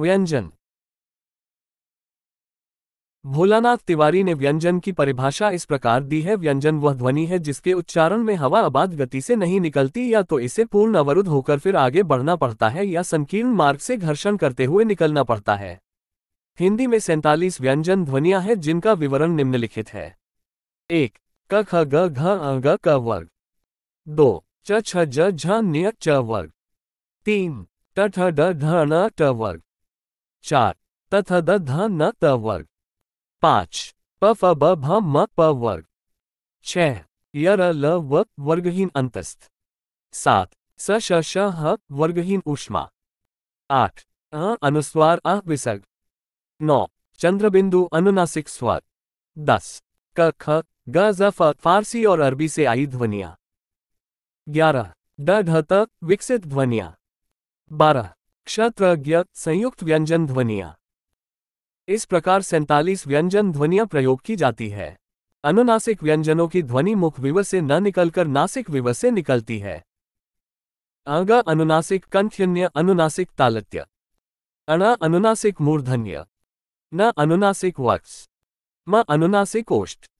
व्यंजन भोलानाथ तिवारी ने व्यंजन की परिभाषा इस प्रकार दी है व्यंजन वह ध्वनि है जिसके उच्चारण में हवा अबाध गति से नहीं निकलती या तो इसे पूर्ण अवरुद्ध होकर फिर आगे बढ़ना पड़ता है या संकीर्ण मार्ग से घर्षण करते हुए निकलना पड़ता है हिंदी में सैंतालीस व्यंजन ध्वनियां हैं जिनका विवरण निम्नलिखित है एक क ख ग घ ग क वर्ग दो च छ ज झ च वर्ग तीन ट ठ ड ढ ण ट वर्ग चार तथ द ध न त वर्ग पांच प फ ब भ म प वर्ग छह यर ल व वर्गहीन अंतस्थ सात स श श ह वर्गहीन उष्मा आठ अ अनुस्वार अ विसर्ग नौ चंद्रबिंदु अनुनासिक स्वर दस क ख ग ज फ फारसी और अरबी से आई ध्वनिया ग्यारह ड ढ त विकसित ध्वनिया बारह क्षत्रज्ञ संयुक्त व्यंजन ध्वनिया इस प्रकार सैंतालीस व्यंजन ध्वनिया प्रयोग की जाती है अनुनासिक व्यंजनों की ध्वनि मुख विव से न निकलकर नासिक विव से निकलती है अग अनुनासिक कंठ्यन्य अनुनासिक तालत्य अण अनुनासिक मूर्धन्य न अनुनासिक वक्ष म अनुनासिक ओष्ठ